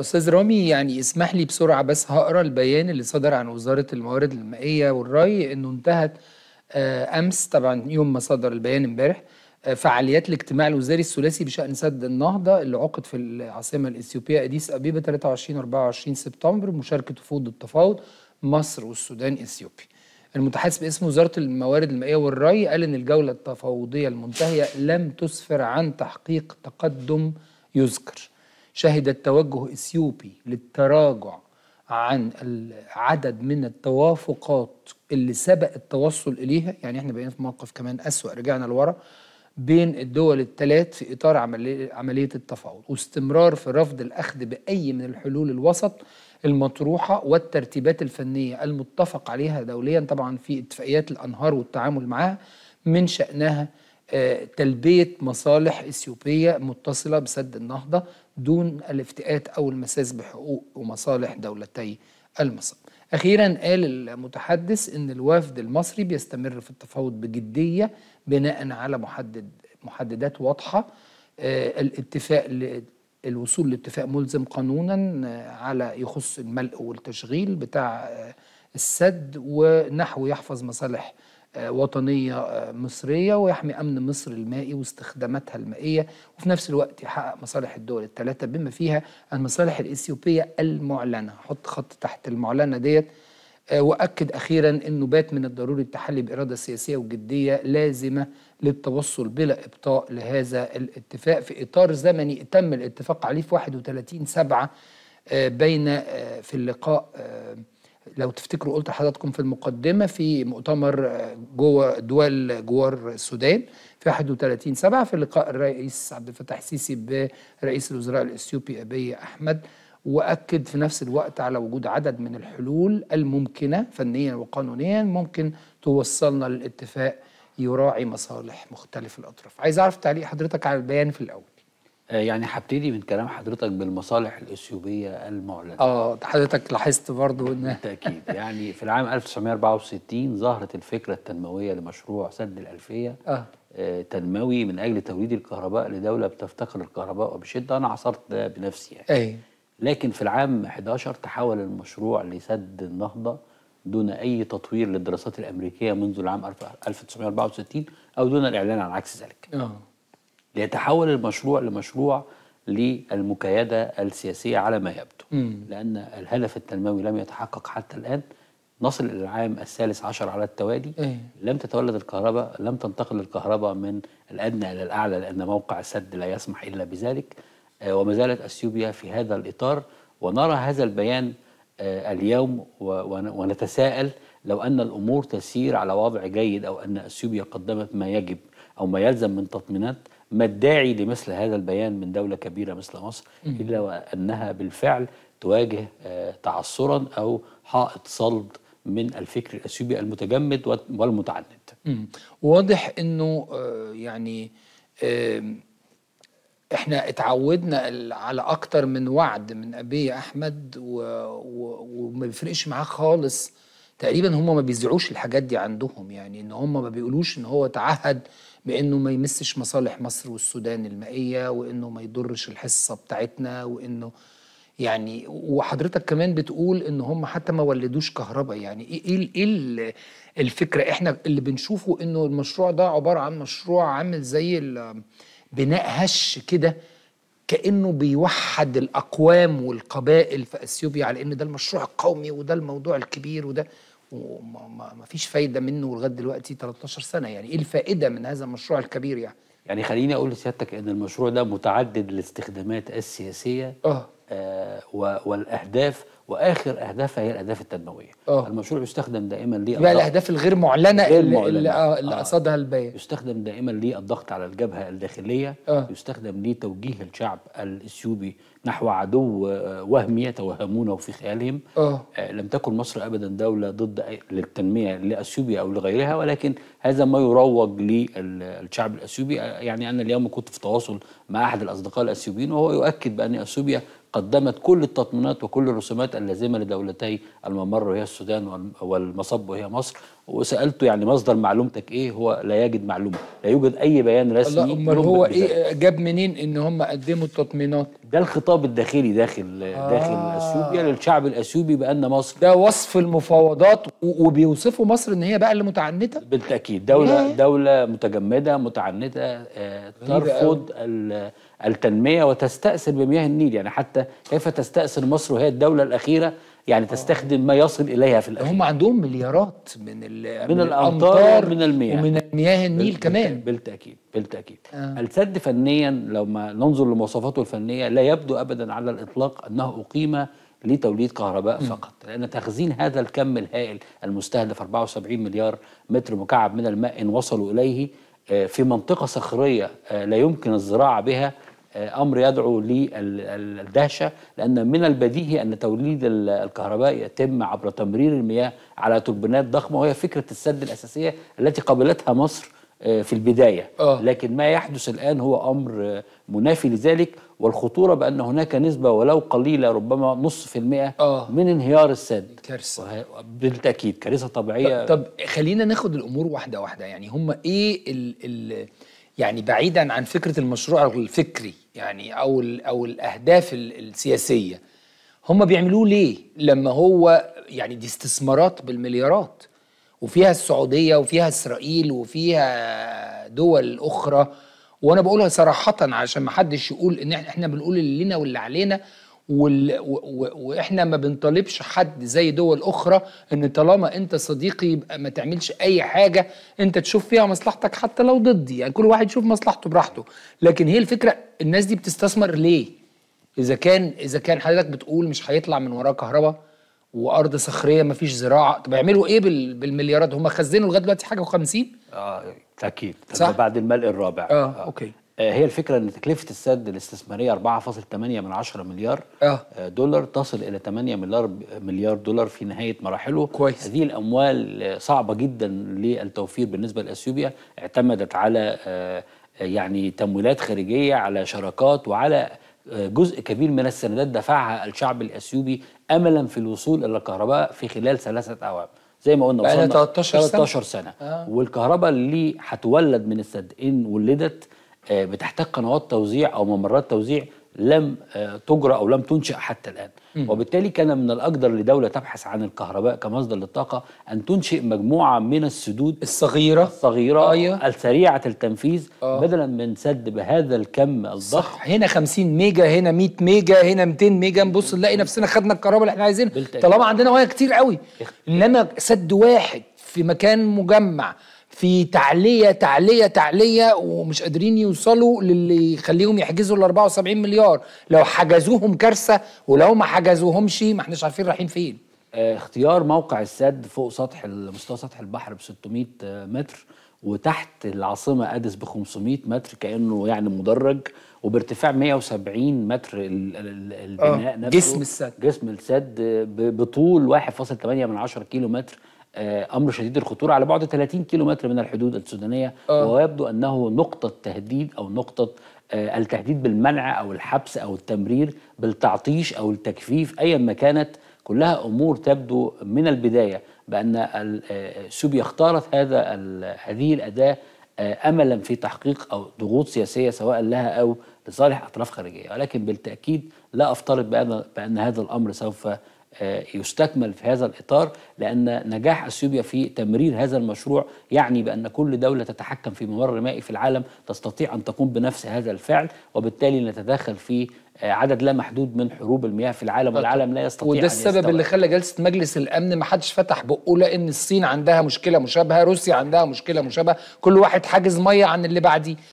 استاذ رامي يعني اسمح لي بسرعه بس هقرا البيان اللي صدر عن وزاره الموارد المائيه والري انه انتهت آه، امس طبعا يوم ما صدر البيان امبارح آه، فعاليات الاجتماع الوزاري الثلاثي بشان سد النهضه اللي عقد في العاصمه الاثيوبيه اديس ابيبا 23 24 سبتمبر بمشاركه وفود التفاوض مصر والسودان اثيوبيا. المتحدث باسم وزاره الموارد المائيه والري قال ان الجوله التفاوضيه المنتهيه لم تسفر عن تحقيق تقدم يذكر. شهدت توجه اثيوبي للتراجع عن عدد من التوافقات اللي سبق التوصل اليها يعني احنا بقينا في موقف كمان اسوا رجعنا لورا بين الدول الثلاث في اطار عمليه التفاوض واستمرار في رفض الاخذ باي من الحلول الوسط المطروحه والترتيبات الفنيه المتفق عليها دوليا طبعا في اتفاقيات الانهار والتعامل معها من شانها تلبية مصالح إثيوبية متصلة بسد النهضة دون الافتئات أو المساس بحقوق ومصالح دولتي المصر أخيرا قال المتحدث أن الوفد المصري بيستمر في التفاوض بجدية بناء على محدد محددات واضحة آه، الاتفاق الوصول لاتفاق ملزم قانونا آه، على يخص الملء والتشغيل بتاع آه، السد ونحو يحفظ مصالح آه، وطنية آه، مصرية ويحمي أمن مصر المائي واستخداماتها المائية وفي نفس الوقت يحقق مصالح الدول الثلاثة بما فيها المصالح الإثيوبية المعلنة حط خط تحت المعلنة ديت آه، وأكد أخيرا أنه بات من الضروري التحلي بإرادة سياسية وجدية لازمة للتوصل بلا إبطاء لهذا الاتفاق في إطار زمني تم الاتفاق عليه في 31 سبعة بين في اللقاء لو تفتكروا قلت لحضراتكم في المقدمه في مؤتمر جوه دول جوار السودان في 31 7 في لقاء الرئيس عبد الفتاح السيسي برئيس الوزراء الاثيوبي ابي احمد واكد في نفس الوقت على وجود عدد من الحلول الممكنه فنيا وقانونيا ممكن توصلنا للاتفاق يراعي مصالح مختلف الاطراف. عايز اعرف تعليق حضرتك على البيان في الاول. آه، يعني هبتدي من كلام حضرتك بالمصالح الاثيوبيه المعلنه. اه حضرتك لاحظت برضو ان بالتاكيد يعني في العام 1964 ظهرت الفكره التنمويه لمشروع سد الالفيه آه. آه تنموي من اجل توريد الكهرباء لدوله بتفتقر الكهرباء وبشده انا عصرت ده بنفسي يعني. أي. لكن في العام 11 تحول المشروع لسد النهضه دون اي تطوير للدراسات الامريكيه منذ العام 1964 او دون الاعلان عن عكس ذلك. اه ليتحول المشروع لمشروع للمكايدة السياسية على ما يبدو مم. لأن الهدف التنموي لم يتحقق حتى الآن نصل إلى العام الثالث عشر على التوالي إيه؟ لم تتولد الكهرباء لم تنتقل الكهرباء من الأدنى إلى الأعلى لأن موقع السد لا يسمح إلا بذلك آه، وما زالت أثيوبيا في هذا الإطار ونرى هذا البيان آه، اليوم ونتساءل لو أن الأمور تسير على وضع جيد أو أن أثيوبيا قدمت ما يجب أو ما يلزم من تطمينات ما الداعي لمثل هذا البيان من دولة كبيرة مثل مصر إلا وأنها بالفعل تواجه آه، تعثرا أو حائط صلب من الفكر الأثيوبي المتجمد والمتعند واضح أنه آه، يعني احنا اتعودنا على اكتر من وعد من ابي احمد وما بيفرقش معاه خالص تقريبا هم ما بيزرعوش الحاجات دي عندهم يعني ان هم ما بيقولوش ان هو تعهد بانه ما يمسش مصالح مصر والسودان المائيه وانه ما يضرش الحصه بتاعتنا وانه يعني وحضرتك كمان بتقول ان هم حتى ما ولدوش كهرباء يعني ايه ايه, إيه الفكره احنا اللي بنشوفه انه المشروع ده عباره عن مشروع عامل زي بناء هش كده كانه بيوحد الاقوام والقبائل في اثيوبيا على ان ده المشروع القومي وده الموضوع الكبير وده وما فيش فايده منه لغايه دلوقتي 13 سنه يعني ايه الفائده من هذا المشروع الكبير يعني يعني خليني اقول لسيادتك ان المشروع ده متعدد الاستخدامات السياسيه اه آه، والاهداف واخر اهدافها هي الاهداف التنمويه أوه. المشروع يستخدم دائما ليه يبقى الاهداف الغير معلنه غير اللي, معلنة. اللي, آه، اللي آه. قصدها البيان يستخدم دائما ليه الضغط على الجبهه الداخليه أوه. يستخدم ليه توجيه الشعب الاثيوبي نحو عدو وهمي يتوهمونه في خيالهم أوه. لم تكن مصر ابدا دوله ضد للتنميه لاثيوبيا او لغيرها ولكن هذا ما يروج للشعب الاثيوبي يعني انا اليوم كنت في تواصل مع احد الاصدقاء الاثيوبيين وهو يؤكد بان اثيوبيا قدمت كل التطمينات وكل الرسومات اللازمه لدولتي الممر وهي السودان والمصب وهي مصر وسالته يعني مصدر معلومتك ايه هو لا يجد معلومه لا يوجد اي بيان رسمي امال هو ايه جاب منين ان هم قدموا التطمينات ده الخطاب الداخلي داخل آه داخل اثيوبيا للشعب الاثيوبي بان مصر ده وصف المفاوضات وبيوصفوا مصر ان هي بقى اللي متعنته بالتاكيد دوله إيه؟ دوله متجمده متعنته آه ترفض التنميه وتستاثر بمياه النيل يعني حتى كيف تستأثر مصر وهي الدولة الأخيرة يعني تستخدم ما يصل إليها في الأخير هم عندهم مليارات من, من, من الأمطار من المياه ومن مياه النيل كمان بالتأكيد بالتأكيد آه. السد فنيا لو ما ننظر لمواصفاته الفنية لا يبدو أبدا على الإطلاق أنه أقيم لتوليد كهرباء م. فقط لأن تخزين هذا الكم الهائل المستهدف 74 مليار متر مكعب من الماء إن وصلوا إليه آه، في منطقة صخرية آه، لا يمكن الزراعة بها امر يدعو للدهشه لان من البديهي ان توليد الكهرباء يتم عبر تمرير المياه على توربينات ضخمه وهي فكره السد الاساسيه التي قبلتها مصر آه، في البدايه آه. لكن ما يحدث الان هو امر آه، منافي لذلك والخطوره بان هناك نسبه ولو قليله ربما نص في المئه من انهيار السد كارثه بالتاكيد كارثه طبيعيه طب, طب خلينا ناخد الامور واحده واحده يعني هم ايه ال ال يعني بعيدا عن فكره المشروع الفكري يعني او او الاهداف السياسيه هم بيعملوه ليه لما هو يعني دي استثمارات بالمليارات وفيها السعوديه وفيها اسرائيل وفيها دول اخرى وانا بقولها صراحه عشان ما حدش يقول ان احنا بنقول اللي لنا واللي علينا وال... و... و... واحنا ما بنطالبش حد زي دول اخرى ان طالما انت صديقي يبقى ما تعملش اي حاجه انت تشوف فيها مصلحتك حتى لو ضدي يعني كل واحد يشوف مصلحته براحته لكن هي الفكره الناس دي بتستثمر ليه اذا كان اذا كان حضرتك بتقول مش هيطلع من وراه كهرباء وارض صخريه ما فيش زراعه طب يعملوا ايه بال... بالمليارات هم خزنوا لغايه دلوقتي حاجه و50 اه اكيد صح؟ بعد الملء الرابع آه. اوكي آه، هي الفكره ان تكلفه السد الاستثماريه 4.8 من 10 مليار آه. أه. دولار تصل الى 8 مليار مليار دولار في نهايه مراحله كويس. هذه الاموال آه، صعبه جدا للتوفير بالنسبه لاثيوبيا اعتمدت على يعني تمويلات خارجيه على شراكات وعلى جزء كبير من السندات دفعها الشعب الاثيوبي املا في الوصول الى الكهرباء في خلال ثلاثه اعوام زي ما قلنا وصلنا 13 سنه, 13 سنة. آه. والكهرباء اللي هتولد من السد ان ولدت آه، بتحتاج قنوات توزيع او ممرات توزيع لم آه، تجرى او لم تنشأ حتى الآن وبالتالي كان من الأقدر لدولة تبحث عن الكهرباء كمصدر للطاقة أن تنشئ مجموعة من السدود الصغيرة الصغيرة آية. السريعة التنفيذ آه. بدلا من سد بهذا الكم الضخم هنا 50 ميجا هنا 100 ميجا هنا 200 ميجا نبص نلاقي نفسنا خدنا الكهرباء اللي احنا عايزينها طالما عندنا ميه كتير قوي انما سد واحد في مكان مجمع في تعليه تعليه تعليه ومش قادرين يوصلوا للي يخليهم يحجزوا ال 74 مليار لو حجزوهم كارثه ولو ما حجزوهمش ما احناش عارفين رايحين فين آه، اختيار موقع السد فوق سطح مستوى سطح البحر ب 600 متر وتحت العاصمه ادس ب 500 متر كانه يعني مدرج وبارتفاع 170 متر البناء آه. نفسه جسم السد جسم السد بطول 1.8 من 10 كيلو متر آه، امر شديد الخطوره على بعد 30 كيلو متر من الحدود السودانيه أه. ويبدو انه نقطه تهديد او نقطه آه، التهديد بالمنع او الحبس او التمرير بالتعطيش او التجفيف ايا ما كانت كلها امور تبدو من البدايه بان آه، سوبيا اختارت هذا هذه الاداه املا في تحقيق او ضغوط سياسيه سواء لها او لصالح اطراف خارجيه ولكن بالتاكيد لا افترض بان بان هذا الامر سوف آه، يستكمل في هذا الإطار لأن نجاح أثيوبيا في تمرير هذا المشروع يعني بأن كل دولة تتحكم في ممر مائي في العالم تستطيع أن تقوم بنفس هذا الفعل وبالتالي نتداخل في آه، عدد لا محدود من حروب المياه في العالم والعالم لا يستطيع وده السبب اللي خلى جلسه مجلس الامن ما حدش فتح بقه لان الصين عندها مشكله مشابهه روسيا عندها مشكله مشابهه كل واحد حاجز ميه عن اللي بعدي